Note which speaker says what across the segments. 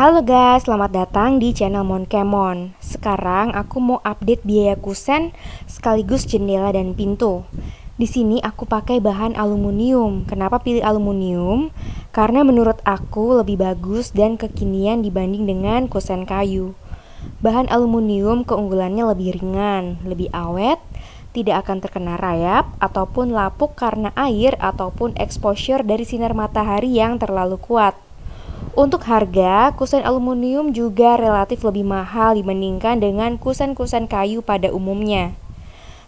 Speaker 1: Halo guys, selamat datang di channel Monkemon. Sekarang aku mau update biaya kusen sekaligus jendela dan pintu. Di sini aku pakai bahan aluminium. Kenapa pilih aluminium? Karena menurut aku lebih bagus dan kekinian dibanding dengan kusen kayu. Bahan aluminium keunggulannya lebih ringan, lebih awet, tidak akan terkena rayap ataupun lapuk karena air ataupun exposure dari sinar matahari yang terlalu kuat. Untuk harga, kusen aluminium juga relatif lebih mahal dibandingkan dengan kusen-kusen kayu pada umumnya.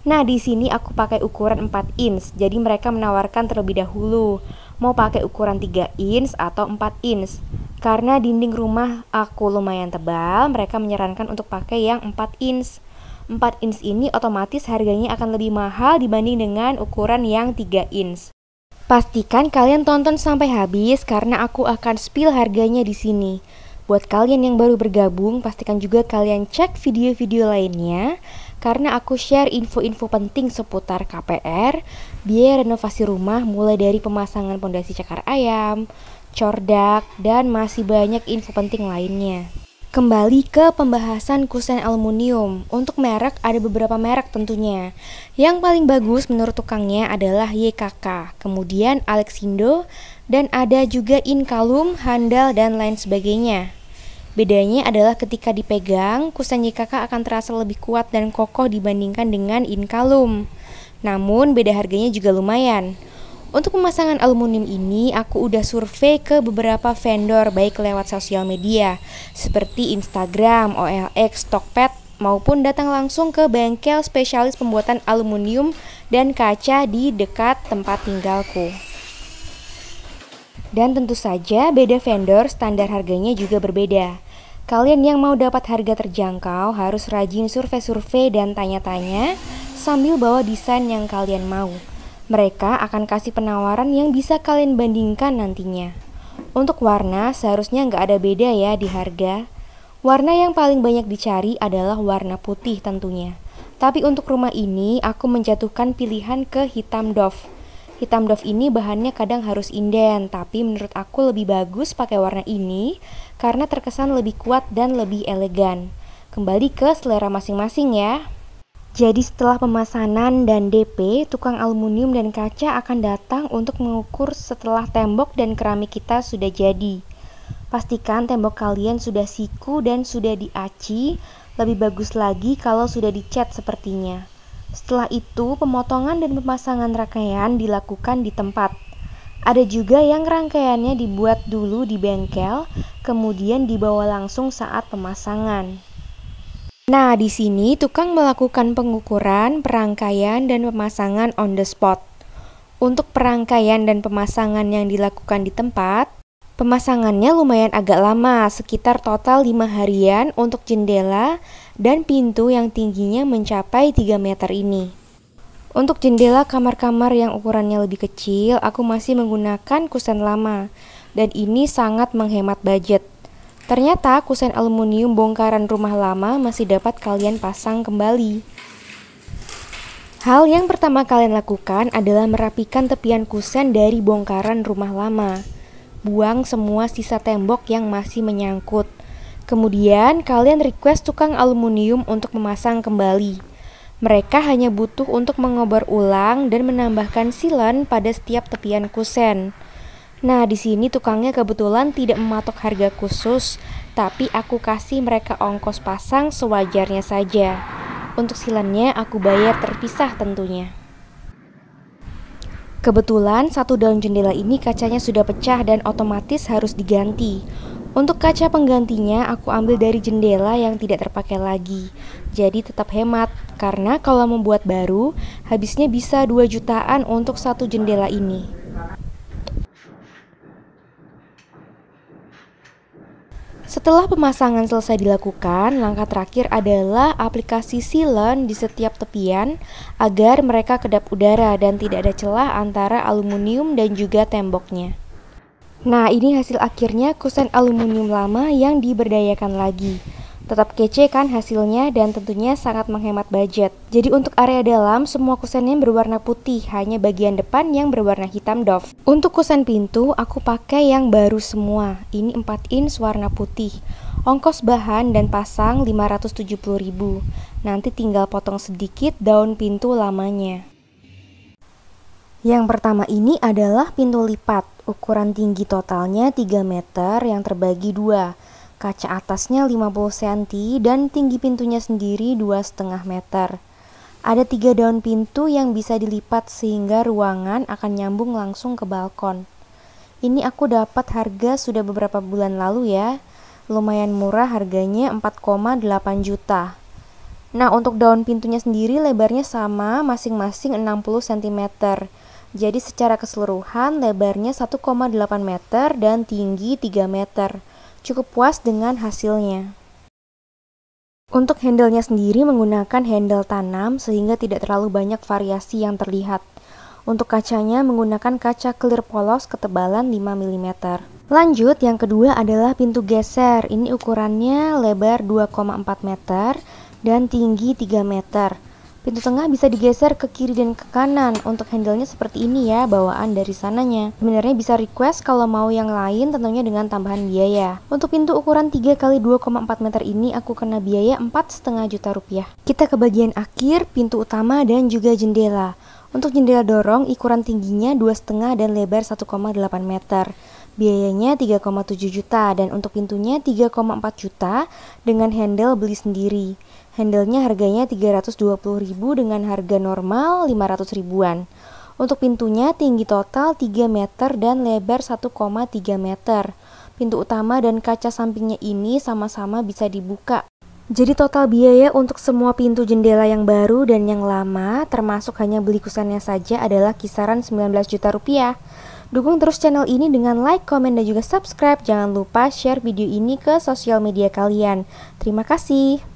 Speaker 1: Nah, di sini aku pakai ukuran 4 inch, jadi mereka menawarkan terlebih dahulu mau pakai ukuran 3 inch atau 4 inch. Karena dinding rumah aku lumayan tebal, mereka menyarankan untuk pakai yang 4 inch. 4 inch ini otomatis harganya akan lebih mahal dibanding dengan ukuran yang 3 inch. Pastikan kalian tonton sampai habis karena aku akan spill harganya di sini. Buat kalian yang baru bergabung, pastikan juga kalian cek video-video lainnya karena aku share info-info penting seputar KPR, biaya renovasi rumah mulai dari pemasangan pondasi cakar ayam, cordak, dan masih banyak info penting lainnya. Kembali ke pembahasan kusen aluminium. Untuk merek ada beberapa merek tentunya. Yang paling bagus menurut tukangnya adalah YKK, kemudian Alexindo, dan ada juga Inkalum, Handal, dan lain sebagainya. Bedanya adalah ketika dipegang, kusen YKK akan terasa lebih kuat dan kokoh dibandingkan dengan Inkalum. Namun beda harganya juga lumayan. Untuk pemasangan aluminium ini, aku udah survei ke beberapa vendor baik lewat sosial media seperti Instagram, OLX, Tokped, maupun datang langsung ke bengkel spesialis pembuatan aluminium dan kaca di dekat tempat tinggalku. Dan tentu saja beda vendor standar harganya juga berbeda. Kalian yang mau dapat harga terjangkau harus rajin survei-survei dan tanya-tanya sambil bawa desain yang kalian mau. Mereka akan kasih penawaran yang bisa kalian bandingkan nantinya. Untuk warna, seharusnya nggak ada beda ya di harga. Warna yang paling banyak dicari adalah warna putih tentunya. Tapi untuk rumah ini, aku menjatuhkan pilihan ke hitam doff. Hitam doff ini bahannya kadang harus inden, tapi menurut aku lebih bagus pakai warna ini karena terkesan lebih kuat dan lebih elegan. Kembali ke selera masing-masing ya. Jadi setelah pemesanan dan DP, tukang aluminium dan kaca akan datang untuk mengukur setelah tembok dan keramik kita sudah jadi. Pastikan tembok kalian sudah siku dan sudah diaci, lebih bagus lagi kalau sudah dicat sepertinya. Setelah itu, pemotongan dan pemasangan rangkaian dilakukan di tempat. Ada juga yang rangkaiannya dibuat dulu di bengkel, kemudian dibawa langsung saat pemasangan. Nah, di sini tukang melakukan pengukuran, perangkaian, dan pemasangan on the spot. Untuk perangkaian dan pemasangan yang dilakukan di tempat, pemasangannya lumayan agak lama, sekitar total 5 harian untuk jendela dan pintu yang tingginya mencapai 3 meter ini. Untuk jendela kamar-kamar yang ukurannya lebih kecil, aku masih menggunakan kusen lama, dan ini sangat menghemat budget. Ternyata kusen aluminium bongkaran rumah lama masih dapat kalian pasang kembali. Hal yang pertama kalian lakukan adalah merapikan tepian kusen dari bongkaran rumah lama. Buang semua sisa tembok yang masih menyangkut. Kemudian kalian request tukang aluminium untuk memasang kembali. Mereka hanya butuh untuk mengobor ulang dan menambahkan silen pada setiap tepian kusen. Nah, di sini tukangnya kebetulan tidak mematok harga khusus, tapi aku kasih mereka ongkos pasang sewajarnya saja. Untuk silannya aku bayar terpisah tentunya. Kebetulan satu daun jendela ini kacanya sudah pecah dan otomatis harus diganti. Untuk kaca penggantinya aku ambil dari jendela yang tidak terpakai lagi. Jadi tetap hemat karena kalau membuat baru habisnya bisa 2 jutaan untuk satu jendela ini. Setelah pemasangan selesai dilakukan, langkah terakhir adalah aplikasi silen di setiap tepian agar mereka kedap udara dan tidak ada celah antara aluminium dan juga temboknya. Nah, ini hasil akhirnya kusen aluminium lama yang diberdayakan lagi. Tetap kece kan hasilnya dan tentunya sangat menghemat budget. Jadi untuk area dalam, semua kusennya berwarna putih, hanya bagian depan yang berwarna hitam doff. Untuk kusen pintu, aku pakai yang baru semua. Ini 4 inch warna putih. Ongkos bahan dan pasang 570.000. Nanti tinggal potong sedikit daun pintu lamanya. Yang pertama ini adalah pintu lipat. Ukuran tinggi totalnya 3 meter yang terbagi dua. Kaca atasnya 50 cm dan tinggi pintunya sendiri 2,5 meter. Ada tiga daun pintu yang bisa dilipat sehingga ruangan akan nyambung langsung ke balkon. Ini aku dapat harga sudah beberapa bulan lalu ya. Lumayan murah harganya 4,8 juta. Nah, untuk daun pintunya sendiri lebarnya sama masing-masing 60 cm. Jadi secara keseluruhan lebarnya 1,8 meter dan tinggi 3 meter cukup puas dengan hasilnya. Untuk handle-nya sendiri menggunakan handle tanam sehingga tidak terlalu banyak variasi yang terlihat. Untuk kacanya menggunakan kaca clear polos ketebalan 5 mm. Lanjut, yang kedua adalah pintu geser. Ini ukurannya lebar 2,4 meter dan tinggi 3 meter. Pintu tengah bisa digeser ke kiri dan ke kanan. Untuk handle-nya seperti ini ya, bawaan dari sananya. Sebenarnya bisa request kalau mau yang lain tentunya dengan tambahan biaya. Untuk pintu ukuran 3 x 2,4 meter ini aku kena biaya 4,5 juta rupiah. Kita ke bagian akhir, pintu utama dan juga jendela. Untuk jendela dorong, ukuran tingginya 2,5 dan lebar 1,8 meter. Biayanya 3,7 juta dan untuk pintunya 3,4 juta dengan handle beli sendiri. Handlenya harganya 320 ribu dengan harga normal 500 ribuan. Untuk pintunya tinggi total 3 meter dan lebar 1,3 meter. Pintu utama dan kaca sampingnya ini sama-sama bisa dibuka. Jadi total biaya untuk semua pintu jendela yang baru dan yang lama termasuk hanya beli kusannya saja adalah kisaran 19 juta rupiah. Dukung terus channel ini dengan like, komen, dan juga subscribe. Jangan lupa share video ini ke sosial media kalian. Terima kasih.